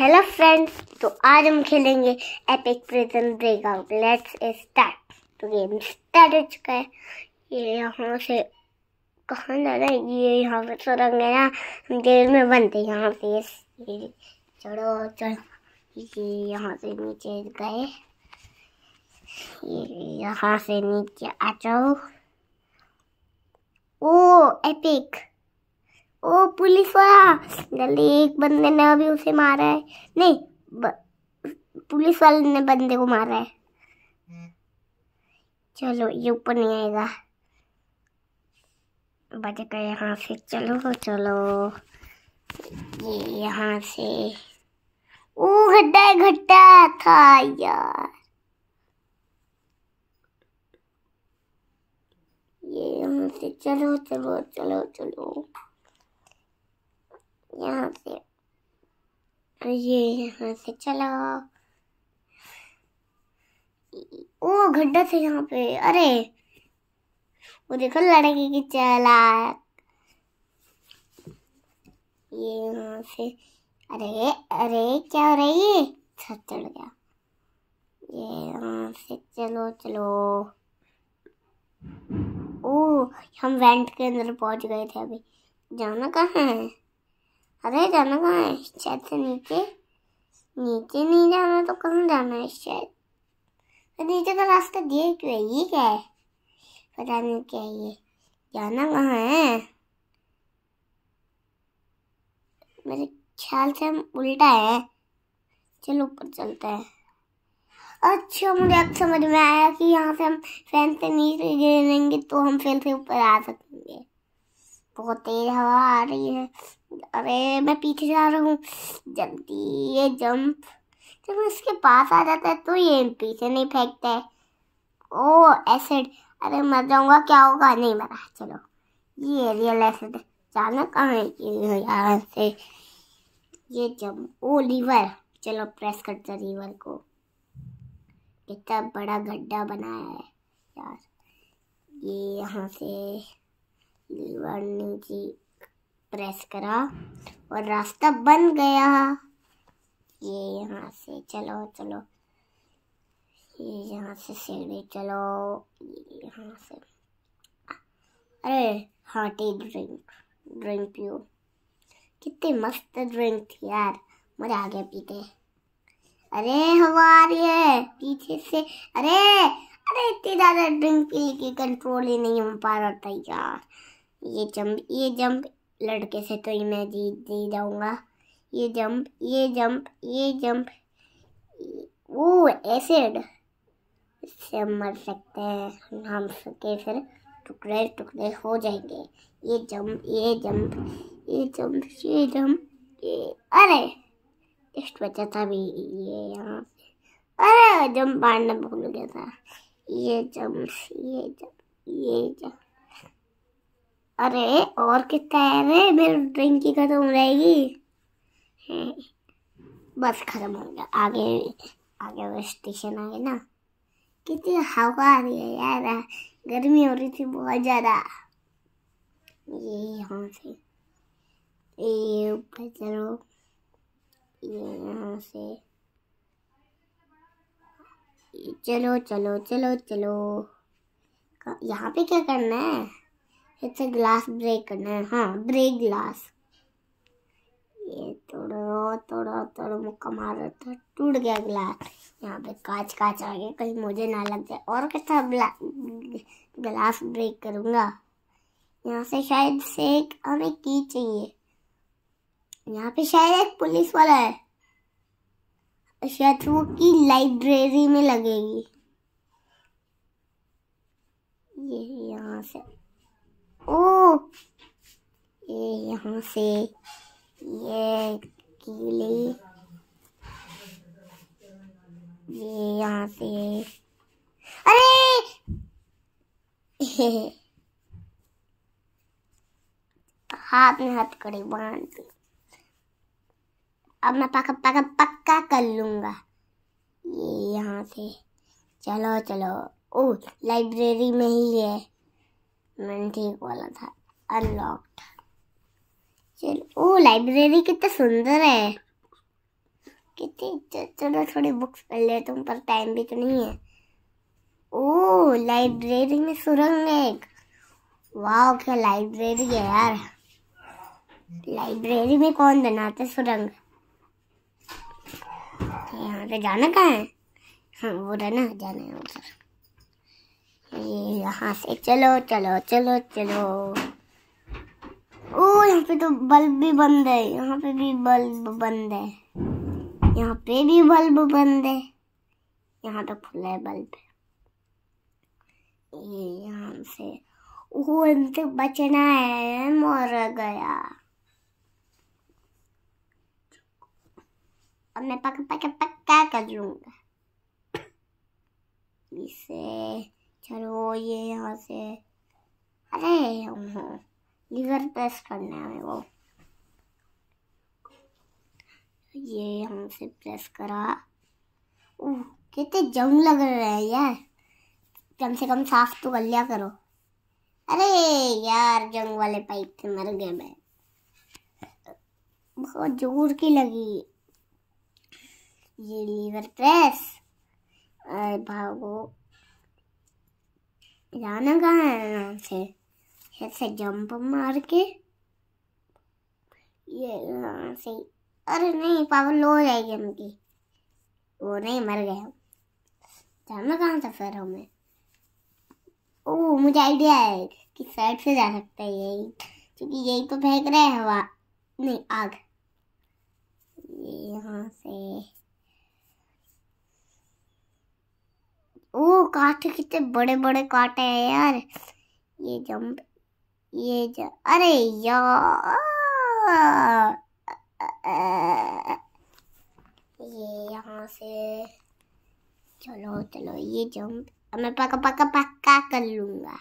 Hello friends तो आज हम खेलेंगे Epic Prison Breakout let's start तो गेम स्टार्ट हो चुका है ये यहाँ से कहाँ जाना है ये यहाँ पर सुरंग तो है ना हम जेल में बंद थे यहाँ से चलो चलो ये यहाँ से नीचे गए ये यहाँ से नीचे आ जाओ ओ एपिक ओ पुलिस वाला जल्दी एक बंदे ने अभी उसे मारा है नहीं ब, पुलिस वाले ने बंदे को मारा है चलो ये ऊपर नहीं आएगा बचकर यहाँ से चलो चलो ये यहाँ से ओ घटा घटा था यार ये यहाँ से चलो चलो चलो चलो यहाँ से ये यहाँ से चला ओ गड्ढा से यहाँ पे अरे वो देखो लड़की की चला ये यहाँ से अरे अरे क्या हो रही है ये छत चढ़ गया ये यहाँ से चलो चलो ओ हम वेंट के अंदर पहुंच गए थे अभी जाना कहाँ है अरे जाना कहाँ है शायद से नीचे नीचे नहीं जाना तो कहाँ जाना है शायद तो नीचे का रास्ता देख रहे ये क्या है पता नहीं क्या है ये जाना कहाँ है मेरे ख्याल से हम उल्टा है चलो ऊपर चलते हैं अच्छा मुझे अब समझ में आया कि यहाँ से हम फैन से नीचे गिरेंगे तो हम फिर से ऊपर आ सकेंगे बहुत तेज हवा आ रही है अरे मैं पीछे जा रहा हूँ जल्दी ये जंप जब उसके पास आ जाता है तो ये पीछे नहीं फेंकता है ओ एसिड अरे मर जाऊँगा क्या होगा नहीं मरा चलो ये रियल एसिड जाना कहाँ यहाँ से ये जंप ओ लीवर चलो प्रेस करते लीवर को इतना बड़ा गड्ढा बनाया है यार ये यहाँ से लीवर नीचे प्रेस करा और रास्ता बन गया ये यहाँ से चलो चलो ये यहाँ से सीढ़ी चलो यहाँ से अरे हाँ ड्रिंक ड्रिंक पियो कितनी मस्त ड्रिंक थी यार मुझे आगे पीते अरे हवा आ रही है पीछे से अरे अरे इतनी ज़्यादा ड्रिंक पी की कंट्रोल ही नहीं हो पा रहा था यार ये जंप ये जंप लड़के से तो ही मैं जीत नहीं जाऊँगा ये जंप ये जंप ये जंप वो एसिड इससे हम मर सकते हैं हम सके फिर टुकड़े टुकड़े हो जाएंगे ये जंप ये जंप ये जंप ये जंप ये अरे इष्ट बचा था भी ये यहाँ अरे जंप मारना भूल गया था ये जंप ये जंप ये जंप अरे और कितना है रे मेरे ड्रिंक की खत्म हो जाएगी बस खत्म हो गया आगे आगे वो स्टेशन आ गया ना कितनी हवा आ रही है यार गर्मी हो रही थी बहुत ज़्यादा ये यहाँ से ये ऊपर चलो ये यहाँ से चलो चलो चलो चलो यहाँ पे क्या करना है इट्स ग्लास ब्रेक करना है हाँ ब्रेक ग्लास ये तोड़ो तोड़ो तोड़ो मुक्का मारो तो टूट गया ग्लास यहाँ पे काच काच आ गया कहीं मुझे ना लग जाए और कितना ग्लास ब्रेक करूँगा यहाँ से शायद से एक हमें की चाहिए यहाँ पे शायद एक पुलिस वाला है शायद वो की लाइब्रेरी में लगेगी ये यहाँ से ओ ये यहाँ से ये कीले ये यहाँ से अरे हाथ में हाथ करे बांध अब मैं पक्का पक्का पक्का कर लूंगा ये यहाँ से चलो चलो ओ लाइब्रेरी में ही है मैंने ठीक बोला था अनलॉक्ड चलो ओ लाइब्रेरी कितना सुंदर है कितनी चलो थोड़ी बुक्स पढ़ लेता तुम पर टाइम भी तो नहीं है ओ लाइब्रेरी में सुरंग है एक वाह क्या लाइब्रेरी है यार लाइब्रेरी में कौन बनाते सुरंग यहाँ पे जाना कहाँ है हाँ वो रहना जाना है उधर ये यहाँ से चलो चलो चलो चलो ओ यहाँ पे तो बल्ब भी बंद है यहाँ पे भी बल्ब बंद है यहाँ पे भी बल्ब बंद है यहाँ तो खुला है बल्ब ये यहाँ से ओ हमसे बचना है मर गया अब मैं पक्का पक्का पक्का कर लूंगा इसे चलो ये यहाँ से अरे लीवर हम्म। प्रेस करना है वो ये यहाँ से प्रेस करा ओह कितने जंग लग रहे हैं यार कम से कम साफ तो कर लिया करो अरे यार जंग वाले पाइप से मर गए मैं बहुत जोर की लगी ये लीवर प्रेस अरे भागो जाना कहाँ है यहाँ से ऐसे जंप मार के ये यहाँ से अरे नहीं पावर लो हो जाएगी उनकी वो नहीं मर गए जाना कहाँ था फिर हमें ओ मुझे आइडिया है कि साइड से जा सकते है यही क्योंकि यही तो फेंक रहे हैं हवा नहीं आग ये यहाँ से काटे कितने बड़े बड़े काटे हैं यार ये जंप ये जंप अरे यार ये यहाँ से चलो चलो ये जंप मैं पक्का पक्का पक्का कर लूंगा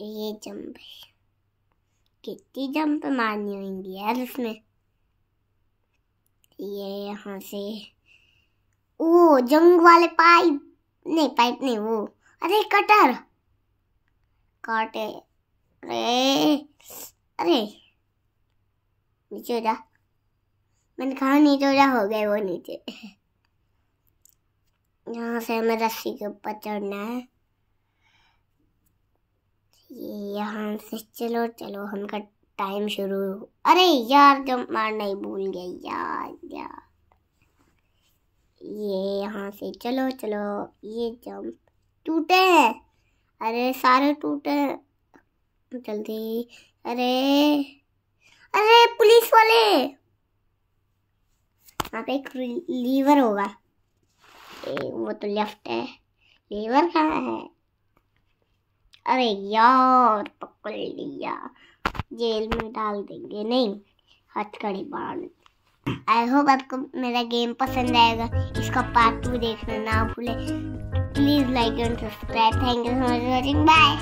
ये जंप कितनी जंप मारनी होगी यार इसमें ये यहाँ से ओ जंग वाले पाइप नहीं पाइप नहीं वो अरे कटर काटे अरे अरे नीचे जा मैंने कहा नीचे जा हो गए वो नीचे यहाँ से हमें रस्सी के ऊपर चढ़ना है यहाँ से चलो चलो हमका टाइम शुरू अरे यार जंप तो मारना ही भूल गए यार यार ये यहाँ से चलो चलो ये जम टूटे हैं अरे सारे टूटे जल्दी अरे अरे पुलिस वाले यहाँ पे एक लीवर होगा ए, वो तो लेफ्ट है लीवर कहाँ है अरे यार पकड़ लिया जेल में डाल देंगे नहीं हथकड़ी बांध आई होप आपको मेरा गेम पसंद आएगा इसका पार्ट टू देखना ना भूले please like and subscribe thank you so much watching bye